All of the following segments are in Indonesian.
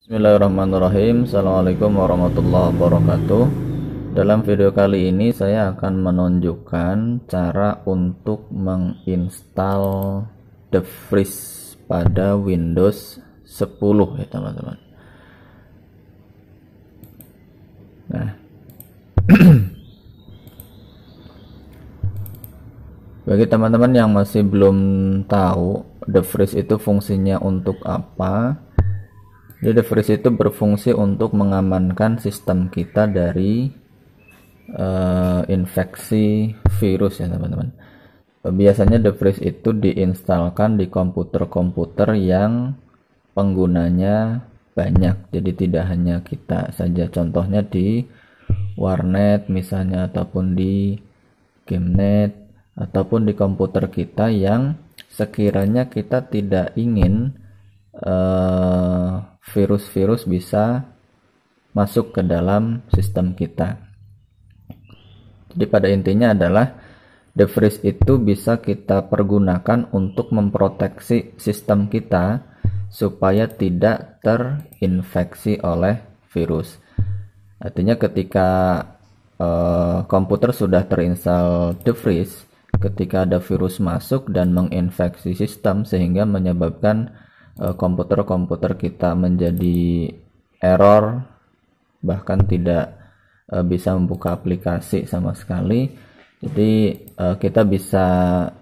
Bismillahirrahmanirrahim Assalamualaikum warahmatullahi wabarakatuh Dalam video kali ini saya akan menunjukkan cara untuk menginstal The Freeze pada Windows 10 ya teman-teman Nah Bagi teman-teman yang masih belum tahu The Freeze itu fungsinya untuk apa jadi freeze itu berfungsi untuk mengamankan sistem kita dari uh, infeksi virus ya teman-teman. Biasanya the freeze itu diinstalkan di komputer-komputer yang penggunanya banyak. Jadi tidak hanya kita saja. Contohnya di warnet misalnya ataupun di gamenet ataupun di komputer kita yang sekiranya kita tidak ingin Eh, virus-virus uh, bisa masuk ke dalam sistem kita. Jadi pada intinya adalah the freeze itu bisa kita pergunakan untuk memproteksi sistem kita supaya tidak terinfeksi oleh virus. Artinya ketika uh, komputer sudah terinstall the freeze, ketika ada virus masuk dan menginfeksi sistem sehingga menyebabkan Eh, komputer-komputer kita menjadi error bahkan tidak eh, bisa membuka aplikasi sama sekali jadi eh, kita bisa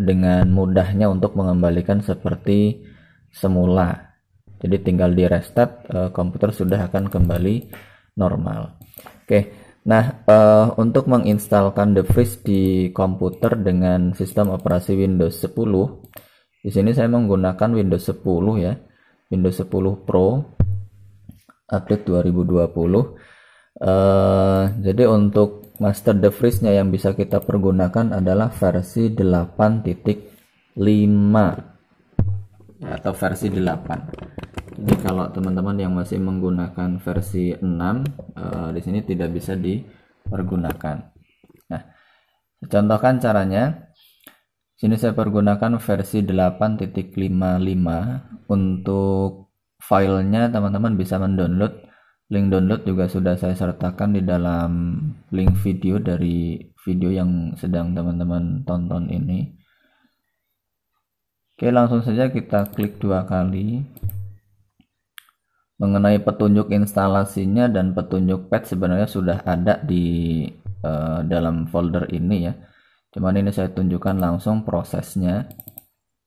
dengan mudahnya untuk mengembalikan seperti semula jadi tinggal di restart komputer sudah akan kembali normal oke Nah, untuk menginstalkan The Freeze di komputer dengan sistem operasi Windows 10, di sini saya menggunakan Windows 10 ya. Windows 10 Pro update 2020 uh, eh, jadi untuk master device nya yang bisa kita pergunakan adalah versi 8.5 atau versi 8 jadi kalau teman-teman yang masih menggunakan versi 6 uh, eh, di sini tidak bisa dipergunakan nah contohkan caranya Sini saya pergunakan versi 8.55 untuk filenya teman-teman bisa mendownload. Link download juga sudah saya sertakan di dalam link video dari video yang sedang teman-teman tonton ini. Oke, langsung saja kita klik dua kali. Mengenai petunjuk instalasinya dan petunjuk patch sebenarnya sudah ada di uh, dalam folder ini ya cuman ini saya tunjukkan langsung prosesnya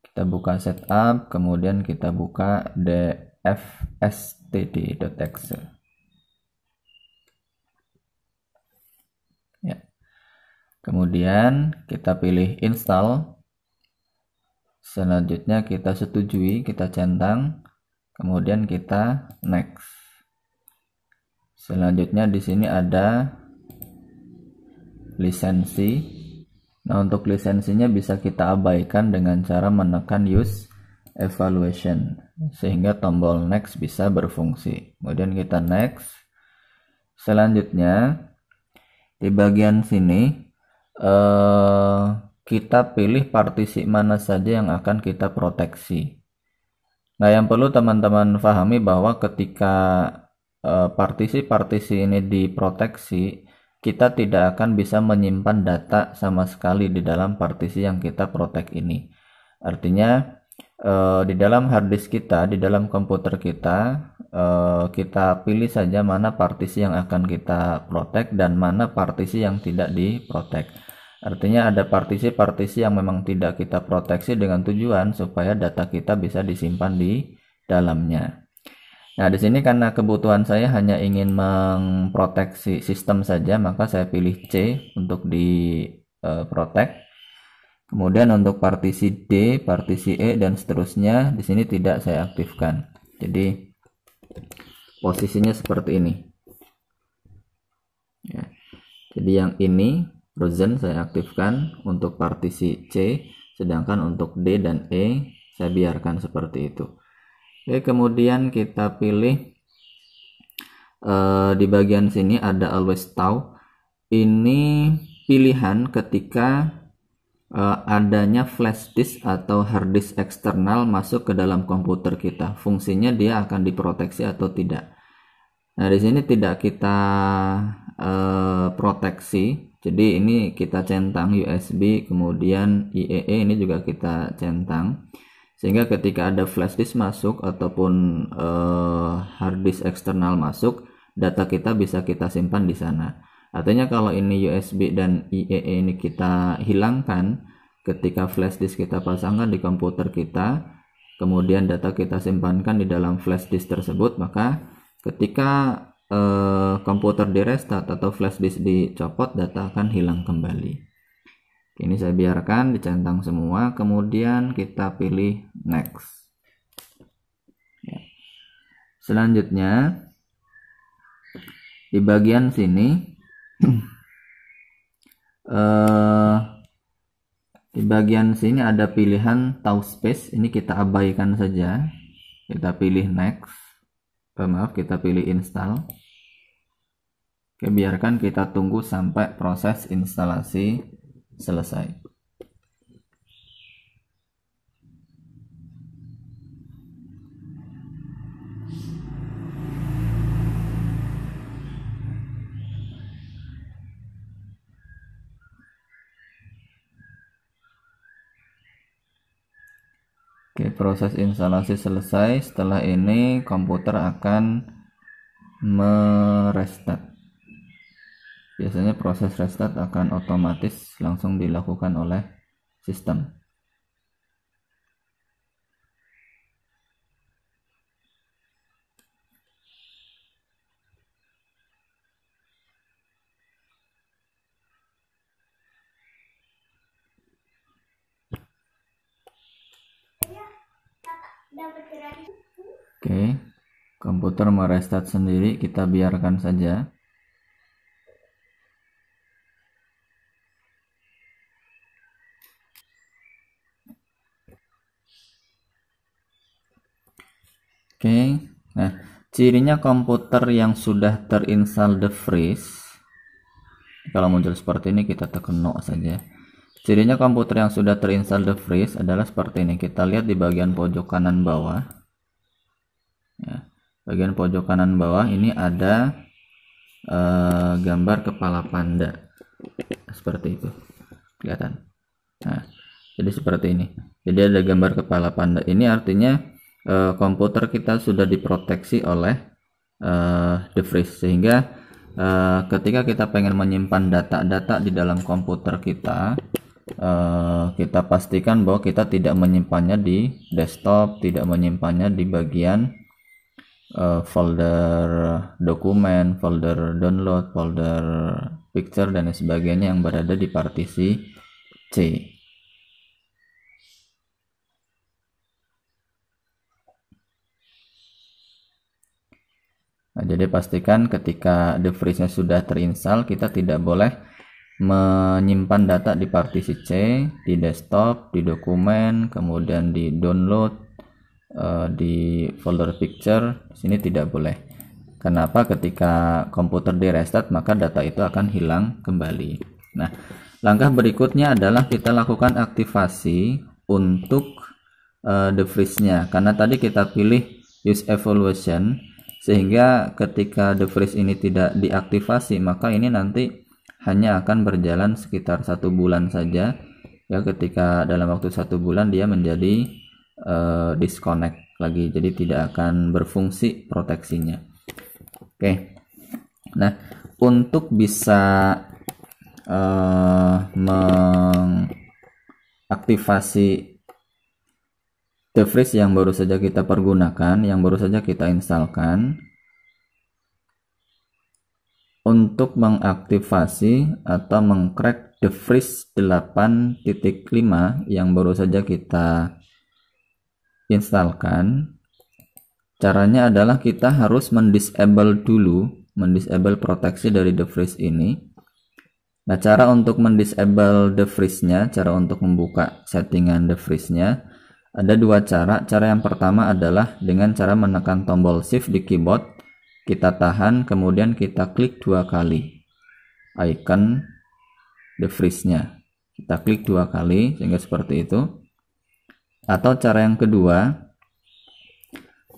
kita buka setup kemudian kita buka dfstd.exe ya. kemudian kita pilih install selanjutnya kita setujui kita centang kemudian kita next selanjutnya di sini ada lisensi Nah, untuk lisensinya bisa kita abaikan dengan cara menekan use evaluation sehingga tombol next bisa berfungsi. Kemudian kita next. Selanjutnya di bagian sini eh, kita pilih partisi mana saja yang akan kita proteksi. Nah, yang perlu teman-teman pahami bahwa ketika eh, partisi-partisi eh, ini diproteksi, kita tidak akan bisa menyimpan data sama sekali di dalam partisi yang kita protek ini. Artinya eh, di dalam harddisk kita, di dalam komputer kita, eh, kita pilih saja mana partisi yang akan kita protek dan mana partisi yang tidak protek. Artinya ada partisi-partisi yang memang tidak kita proteksi dengan tujuan supaya data kita bisa disimpan di dalamnya. Nah, di sini karena kebutuhan saya hanya ingin memproteksi sistem saja, maka saya pilih C untuk di e, protect. Kemudian untuk partisi D, partisi E dan seterusnya di sini tidak saya aktifkan. Jadi posisinya seperti ini. Ya. Jadi yang ini frozen saya aktifkan untuk partisi C, sedangkan untuk D dan E saya biarkan seperti itu. Oke, kemudian kita pilih eh, di bagian sini ada always tau. Ini pilihan ketika eh, adanya flash disk atau hard disk eksternal masuk ke dalam komputer kita. Fungsinya dia akan diproteksi atau tidak. Nah, di sini tidak kita eh, proteksi. Jadi ini kita centang USB, kemudian IEE e, ini juga kita centang sehingga ketika ada flash disk masuk ataupun uh, hard disk eksternal masuk data kita bisa kita simpan di sana artinya kalau ini USB dan IE e ini kita hilangkan ketika flash disk kita pasangkan di komputer kita kemudian data kita simpankan di dalam flash disk tersebut maka ketika uh, komputer di restart atau flash disk dicopot data akan hilang kembali ini saya biarkan dicentang semua kemudian kita pilih next ya. selanjutnya di bagian sini eh, di bagian sini ada pilihan tau space ini kita abaikan saja kita pilih next eh, maaf kita pilih install Oke, biarkan kita tunggu sampai proses instalasi selesai. Oke, proses instalasi selesai. Setelah ini komputer akan merestart biasanya proses restart akan otomatis langsung dilakukan oleh sistem. Oke, komputer merestart sendiri, kita biarkan saja. okay. nah cirinya komputer yang sudah terinstall the freeze kalau muncul seperti ini kita tekan no saja cirinya komputer yang sudah terinstall the freeze adalah seperti ini kita lihat di bagian pojok kanan bawah ya. bagian pojok kanan bawah ini ada eh, gambar kepala panda seperti itu kelihatan nah jadi seperti ini jadi ada gambar kepala panda ini artinya uh, komputer kita sudah diproteksi oleh uh, the freeze sehingga uh, ketika kita pengen menyimpan data-data di dalam komputer kita uh, kita pastikan bahwa kita tidak menyimpannya di desktop tidak menyimpannya di bagian uh, folder dokumen folder download folder picture dan sebagainya yang berada di partisi C Nah, jadi pastikan ketika device nya sudah terinstall, kita tidak boleh menyimpan data di partisi C, di desktop, di dokumen, kemudian di download, eh, di folder picture. Di Sini tidak boleh. Kenapa? Ketika komputer di restart, maka data itu akan hilang kembali. Nah, langkah berikutnya adalah kita lakukan aktivasi untuk uh, the freeze-nya. Karena tadi kita pilih use evolution sehingga ketika the freeze ini tidak diaktifasi maka ini nanti hanya akan berjalan sekitar satu bulan saja ya ketika dalam waktu satu bulan dia menjadi uh, disconnect lagi jadi tidak akan berfungsi proteksinya oke nah untuk bisa uh, mengaktifasi the Freeze yang baru saja kita pergunakan, yang baru saja kita instalkan, untuk mengaktifasi atau mengcrack the freeze 8.5 yang baru saja kita instalkan, caranya adalah kita harus mendisable dulu mendisable proteksi dari the freeze ini nah cara untuk mendisable the freeze nya cara untuk membuka settingan the freeze nya ada dua cara. Cara yang pertama adalah dengan cara menekan tombol shift di keyboard, kita tahan kemudian kita klik dua kali icon the freeze-nya. Kita klik dua kali sehingga seperti itu. Atau cara yang kedua,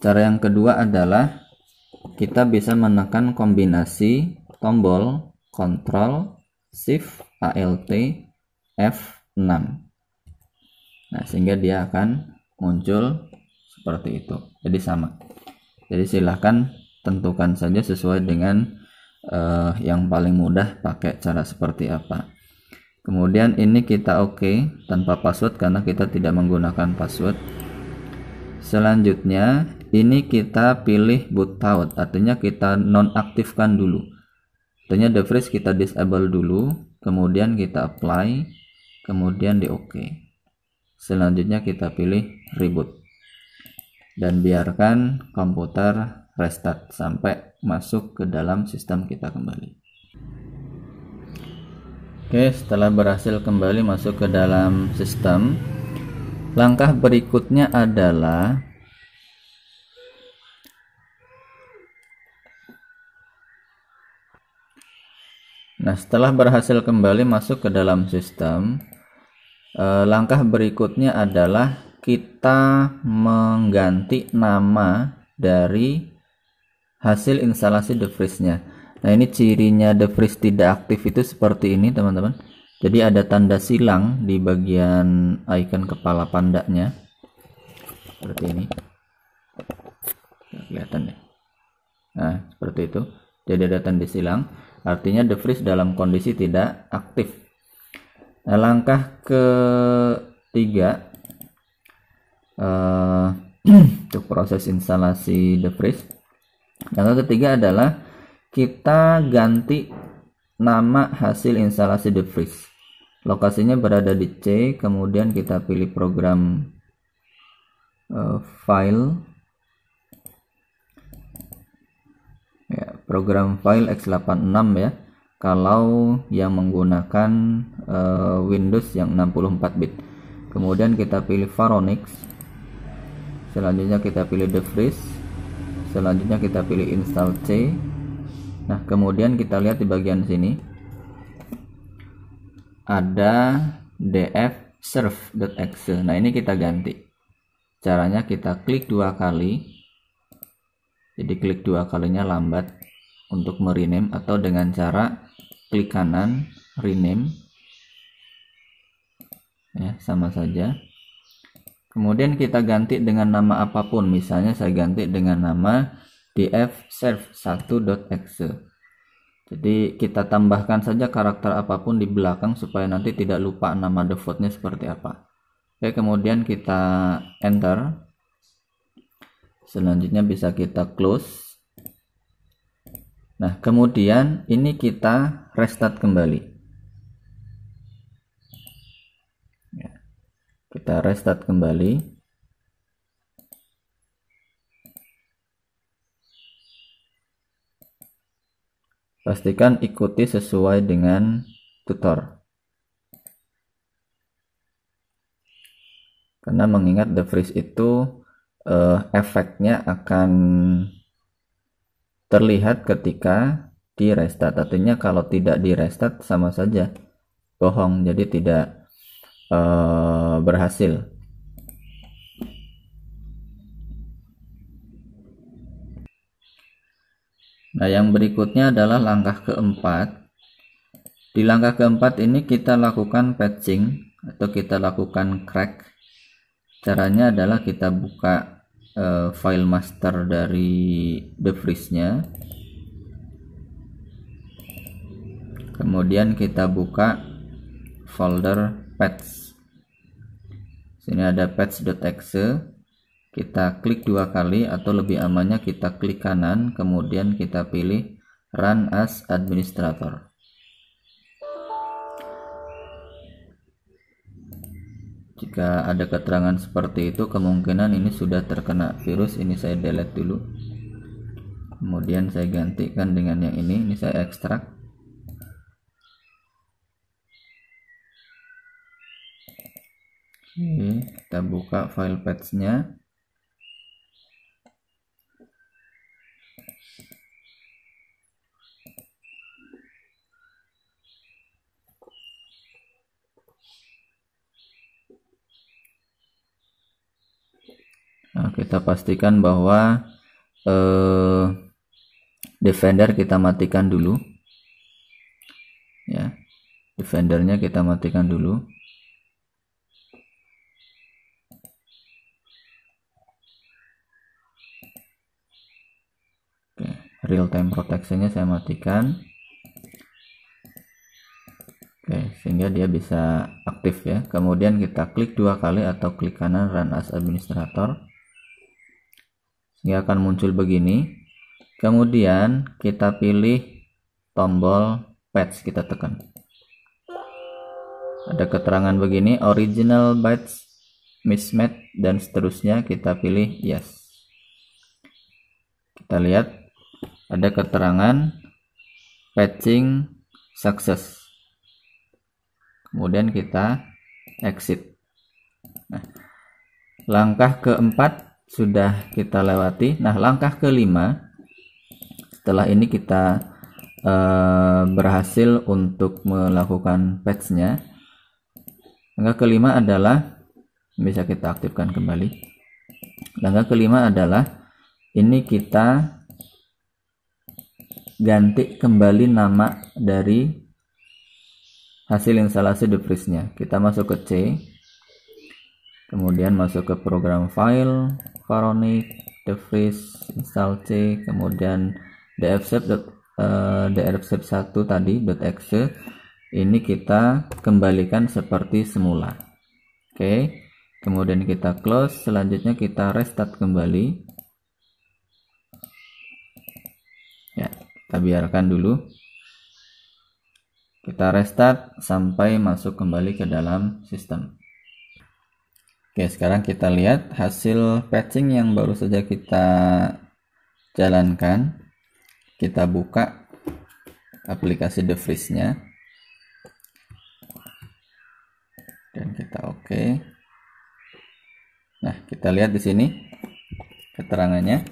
cara yang kedua adalah kita bisa menekan kombinasi tombol Control, Shift ALT F6 Nah, sehingga dia akan muncul seperti itu. Jadi sama. Jadi silahkan tentukan saja sesuai dengan uh, yang paling mudah pakai cara seperti apa. Kemudian ini kita oke okay tanpa password karena kita tidak menggunakan password. Selanjutnya ini kita pilih boot out artinya kita nonaktifkan dulu. Artinya the freeze kita disable dulu, kemudian kita apply, kemudian di oke. Okay. Selanjutnya kita pilih reboot dan biarkan komputer restart sampai masuk ke dalam sistem kita kembali. Oke, setelah berhasil kembali masuk ke dalam sistem, langkah berikutnya adalah Nah, setelah berhasil kembali masuk ke dalam sistem, E, langkah berikutnya adalah kita mengganti nama dari hasil instalasi the freeze-nya. Nah, ini cirinya the freeze tidak aktif itu seperti ini, teman-teman. Jadi ada tanda silang di bagian icon kepala pandanya. Seperti ini. Kelihatan ya. Nah, seperti itu. Jadi ada tanda silang, artinya the freeze dalam kondisi tidak aktif. Nah, langkah ketiga uh, untuk proses instalasi the freeze. Langkah ketiga adalah kita ganti nama hasil instalasi the freeze. Lokasinya berada di C, kemudian kita pilih program uh, file ya, program file x86 ya kalau yang menggunakan uh, Windows yang 64 bit. Kemudian kita pilih Varonix. Selanjutnya kita pilih The Freeze. Selanjutnya kita pilih Install C. Nah, kemudian kita lihat di bagian sini ada df serve.exe. Nah, ini kita ganti. Caranya kita klik dua kali. Jadi klik dua kalinya lambat untuk merename atau dengan cara klik kanan rename ya sama saja kemudian kita ganti dengan nama apapun misalnya saya ganti dengan nama dfserve1.exe jadi kita tambahkan saja karakter apapun di belakang supaya nanti tidak lupa nama defaultnya seperti apa Oke kemudian kita enter selanjutnya bisa kita close Nah, kemudian ini kita restart kembali. Ya, kita restart kembali. Pastikan ikuti sesuai dengan tutor. Karena mengingat the freeze itu eh, efeknya akan terlihat ketika di restart artinya kalau tidak di restart sama saja bohong jadi tidak uh, berhasil Nah, yang berikutnya adalah langkah keempat. Di langkah keempat ini kita lakukan patching atau kita lakukan crack. Caranya adalah kita buka uh, file master dari nya, kemudian kita buka folder patch sini ada patch.exe kita klik dua kali atau lebih amannya kita klik kanan kemudian kita pilih run as administrator Jika ada keterangan seperti itu, kemungkinan ini sudah terkena virus. Ini saya delete dulu. Kemudian saya gantikan dengan yang ini. Ini saya ekstrak. kita buka file patch-nya. Nah, kita pastikan bahwa eh, defender kita matikan dulu. Ya. Defendernya kita matikan dulu. Oke, real time protectionnya saya matikan. Oke, sehingga dia bisa aktif ya. Kemudian kita klik dua kali atau klik kanan run as administrator dia akan muncul begini kemudian kita pilih tombol patch kita tekan ada keterangan begini original bytes mismatch dan seterusnya kita pilih yes kita lihat ada keterangan patching success kemudian kita exit nah, langkah keempat sudah kita lewati. Nah, langkah kelima setelah ini kita uh, berhasil untuk melakukan patch-nya. Langkah kelima adalah bisa kita aktifkan kembali. Langkah kelima adalah ini kita ganti kembali nama dari hasil instalasi freeze-nya. Kita masuk ke C, kemudian masuk ke program file Varonic device install c kemudian dfsep uh, dfsep 1 tadi .exe ini kita kembalikan seperti semula oke okay. kemudian kita close selanjutnya kita restart kembali ya kita biarkan dulu kita restart sampai masuk kembali ke dalam sistem Oke, sekarang kita lihat hasil patching yang baru saja kita jalankan. Kita buka aplikasi The Freeze-nya. Dan kita oke. Okay. Nah, kita lihat di sini keterangannya.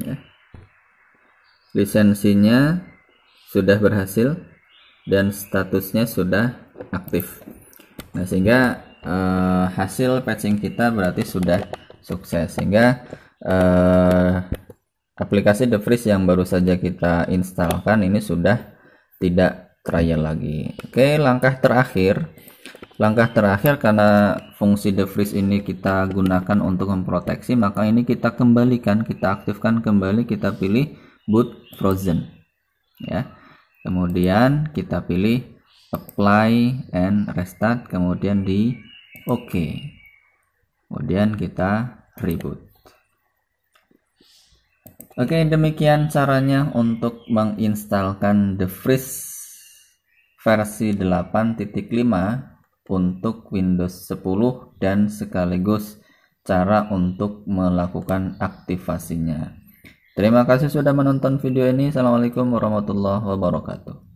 Ya. Lisensinya sudah berhasil dan statusnya sudah aktif. Nah, sehingga eh, hasil patching kita berarti sudah sukses sehingga eh, aplikasi The Freeze yang baru saja kita instalkan ini sudah tidak trial lagi. Oke, langkah terakhir langkah terakhir karena fungsi the freeze ini kita gunakan untuk memproteksi maka ini kita kembalikan kita aktifkan kembali kita pilih boot frozen ya kemudian kita pilih apply and restart kemudian di Oke. Kemudian kita reboot. Oke, demikian caranya untuk menginstalkan The Freeze versi 8.5 untuk Windows 10 dan sekaligus cara untuk melakukan aktivasinya. Terima kasih sudah menonton video ini. Assalamualaikum warahmatullahi wabarakatuh.